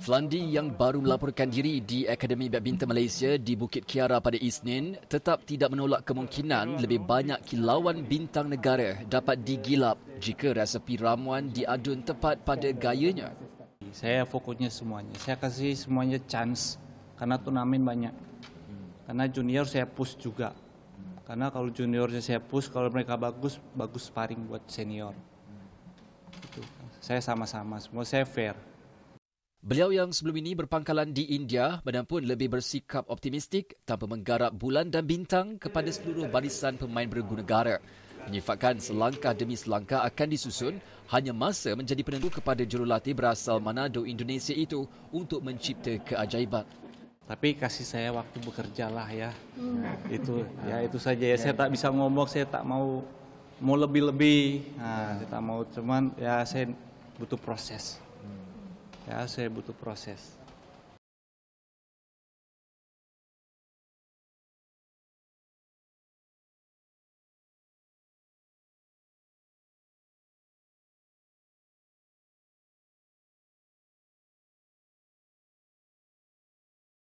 Flandi yang baru melaporkan diri di Akademi Badminton Malaysia di Bukit Kiara pada Isnin tetap tidak menolak kemungkinan lebih banyak kilauan bintang negara dapat digilap jika resepi ramuan diadun tepat pada gayanya. Saya fokusnya semuanya. Saya kasih semuanya chance karena turnamen banyak. Karena junior saya push juga. Karena kalau juniornya saya push, kalau mereka bagus, bagus sparring buat senior. Saya sama-sama, semua saya fair. Beliau yang sebelum ini berpangkalan di India badan pun lebih bersikap optimistik tanpa menggarap bulan dan bintang kepada seluruh barisan pemain bergu negara. Menyifatkan selangkah demi selangkah akan disusun hanya masa menjadi penentu kepada jurulatih berasal Manado Indonesia itu untuk mencipta keajaiban. Tapi kasih saya waktu bekerja lah ya. Hmm. Itu ya itu saja ya. Saya tak bisa ngomong, saya tak mau mau lebih-lebih. Nah, ha, saya tak mau cuman ya saya butuh proses ya saya butuh proses